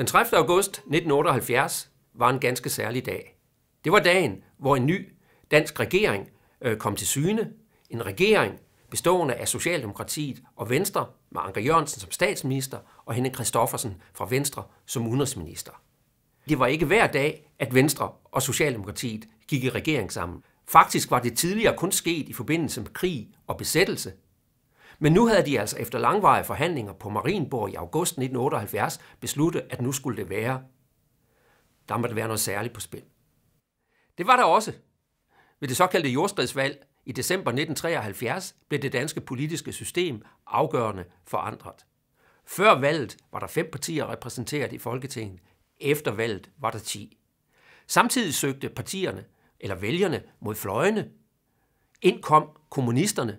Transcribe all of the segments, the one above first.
Den 30. august 1978 var en ganske særlig dag. Det var dagen, hvor en ny dansk regering øh, kom til syne. En regering bestående af Socialdemokratiet og Venstre med Anker Jørgensen som statsminister og Henning Kristoffersen fra Venstre som udenrigsminister. Det var ikke hver dag, at Venstre og Socialdemokratiet gik i regering sammen. Faktisk var det tidligere kun sket i forbindelse med krig og besættelse, men nu havde de altså efter langvarige forhandlinger på Marienborg i august 1978 besluttet, at nu skulle det være. Der måtte være noget særligt på spil. Det var der også. Ved det såkaldte jordskredsvalg i december 1973 blev det danske politiske system afgørende forandret. Før valget var der fem partier repræsenteret i Folketinget. Efter valget var der ti. Samtidig søgte partierne, eller vælgerne, mod fløjene. Ind kom kommunisterne,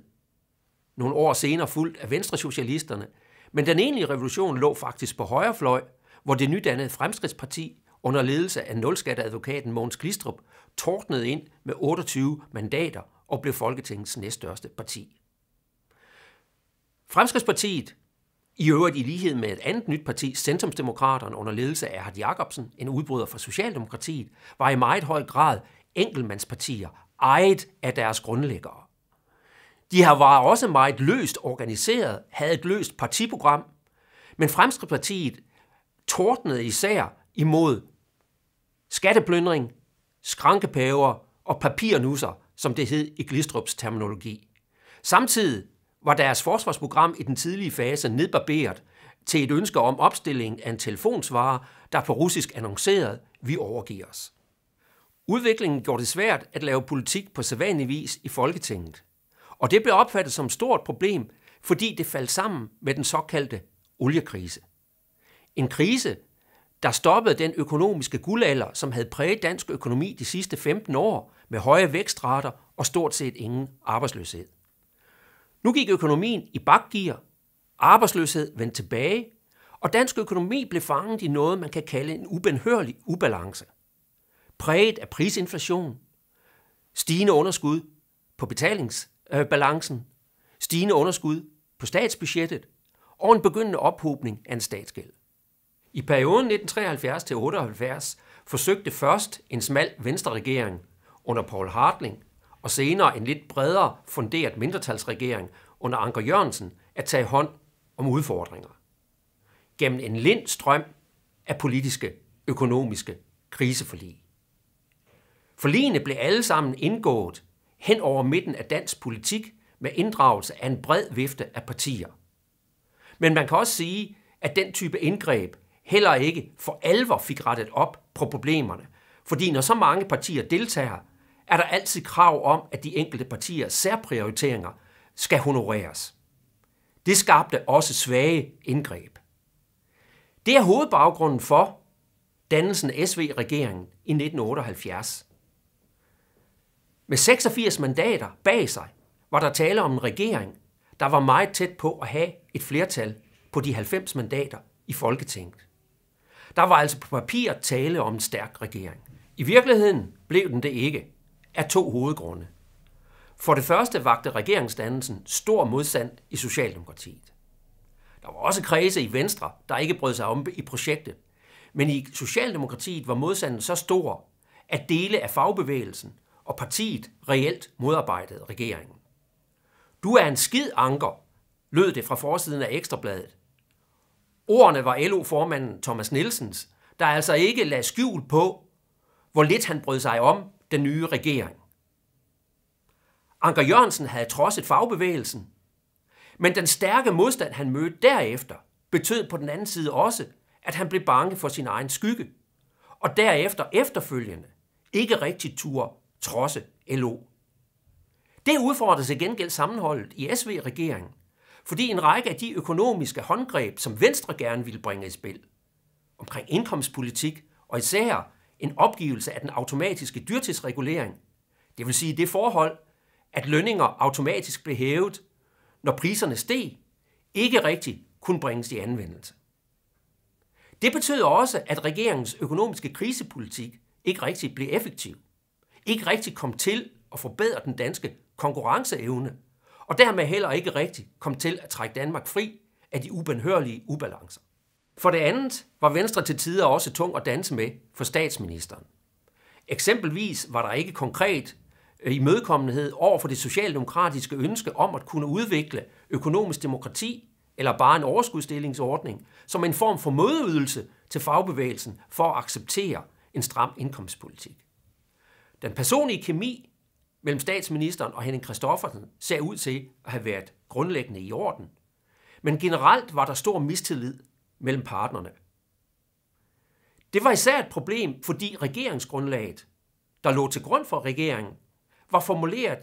nogle år senere fuldt af venstresocialisterne. Men den egentlige revolution lå faktisk på højrefløj, hvor det nydannede Fremskridsparti under ledelse af nulskatteadvokaten Mogens Glistrup tordnede ind med 28 mandater og blev Folketingets næststørste parti. Fremskridspartiet, i øvrigt i lighed med et andet nyt parti, Centrumsdemokraterne under ledelse af Erhard Jacobsen, en udbryder fra Socialdemokratiet, var i meget høj grad enkeltmandspartier, ejet af deres grundlæggere. De her var også meget løst organiseret, havde et løst partiprogram, men Fremskridspartiet tordnede især imod skatteplyndring, skrankepæver og papirnusser, som det hed i Glistrups terminologi. Samtidig var deres forsvarsprogram i den tidlige fase nedbarberet til et ønske om opstilling af en telefonsvarer, der på russisk annoncerede, vi overgiver os. Udviklingen gjorde det svært at lave politik på sædvanlig vis i Folketinget. Og det blev opfattet som et stort problem, fordi det faldt sammen med den såkaldte oliekrise. En krise, der stoppede den økonomiske guldalder, som havde præget dansk økonomi de sidste 15 år med høje vækstrater og stort set ingen arbejdsløshed. Nu gik økonomien i bakgear, arbejdsløshed vendte tilbage, og dansk økonomi blev fanget i noget, man kan kalde en ubenhørlig ubalance. Præget af prisinflation, stigende underskud på betalings- øh, balancen, stigende underskud på statsbudgettet og en begyndende ophobning af en statsgæld. I perioden 1973-78 forsøgte først en smal venstreregering under Paul Hartling og senere en lidt bredere funderet mindretalsregering under Anker Jørgensen at tage hånd om udfordringer. Gennem en lind strøm af politiske, økonomiske kriseforlig. Forligene blev alle sammen indgået hen over midten af dansk politik med inddragelse af en bred vifte af partier. Men man kan også sige, at den type indgreb heller ikke for alvor fik rettet op på problemerne, fordi når så mange partier deltager, er der altid krav om, at de enkelte partiers særprioriteringer skal honoreres. Det skabte også svage indgreb. Det er hovedbaggrunden for dannelsen af SV-regeringen i 1978. Med 86 mandater bag sig var der tale om en regering, der var meget tæt på at have et flertal på de 90 mandater i Folketinget. Der var altså på papir tale om en stærk regering. I virkeligheden blev den det ikke, af to hovedgrunde. For det første vagte regeringsdannelsen stor modstand i Socialdemokratiet. Der var også kredse i Venstre, der ikke brød sig om i projektet. Men i Socialdemokratiet var modstanden så stor, at dele af fagbevægelsen og partiet reelt modarbejdede regeringen. Du er en skid anker, lød det fra forsiden af Ekstrabladet. Ordene var LO-formanden Thomas Nielsens, der altså ikke lagde skjul på, hvor lidt han brød sig om den nye regering. Anker Jørgensen havde trodset fagbevægelsen, men den stærke modstand, han mødte derefter, betød på den anden side også, at han blev bange for sin egen skygge, og derefter efterfølgende ikke rigtig tur trodse LO. Det udfordrer sig gengæld sammenholdet i SV-regeringen, fordi en række af de økonomiske håndgreb, som Venstre gerne ville bringe i spil, omkring indkomstpolitik og især en opgivelse af den automatiske dyrtidsregulering, det vil sige det forhold, at lønninger automatisk blev hævet, når priserne steg, ikke rigtig kunne bringes i anvendelse. Det betød også, at regeringens økonomiske krisepolitik ikke rigtig blev effektiv ikke rigtig kom til at forbedre den danske konkurrenceevne, og dermed heller ikke rigtig kom til at trække Danmark fri af de ubenhørlige ubalancer. For det andet var Venstre til tider også tung at danse med for statsministeren. Eksempelvis var der ikke konkret øh, imødekommenhed over for det socialdemokratiske ønske om at kunne udvikle økonomisk demokrati eller bare en overskudstillingsordning som en form for mødeydelse til fagbevægelsen for at acceptere en stram indkomstpolitik. Den personlige kemi mellem statsministeren og Henning Kristoffersen ser ud til at have været grundlæggende i orden. Men generelt var der stor mistillid mellem partnerne. Det var især et problem, fordi regeringsgrundlaget, der lå til grund for regeringen, var formuleret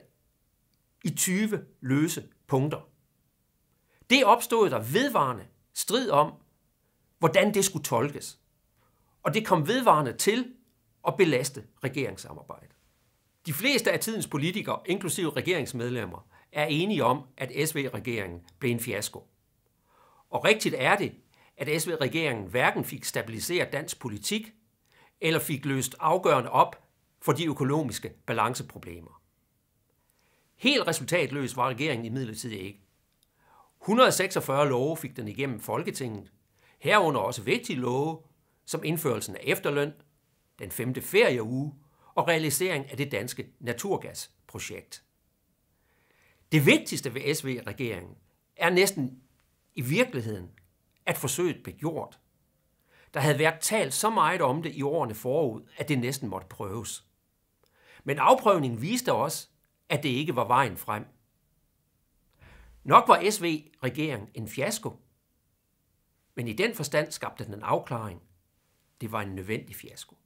i 20 løse punkter. Det opstod der vedvarende strid om, hvordan det skulle tolkes. Og det kom vedvarende til og belaste regeringssamarbejde. De fleste af tidens politikere, inklusive regeringsmedlemmer, er enige om, at SV-regeringen blev en fiasko. Og rigtigt er det, at SV-regeringen hverken fik stabiliseret dansk politik, eller fik løst afgørende op for de økonomiske balanceproblemer. Helt resultatløs var regeringen imidlertid ikke. 146 love fik den igennem Folketinget, herunder også vigtige love, som indførelsen af efterløn, den femte ferieuge og realisering af det danske naturgasprojekt. Det vigtigste ved SV-regeringen er næsten i virkeligheden, at forsøget blev gjort. Der havde været talt så meget om det i årene forud, at det næsten måtte prøves. Men afprøvningen viste også, at det ikke var vejen frem. Nok var SV-regeringen en fiasko, men i den forstand skabte den en afklaring. Det var en nødvendig fiasko.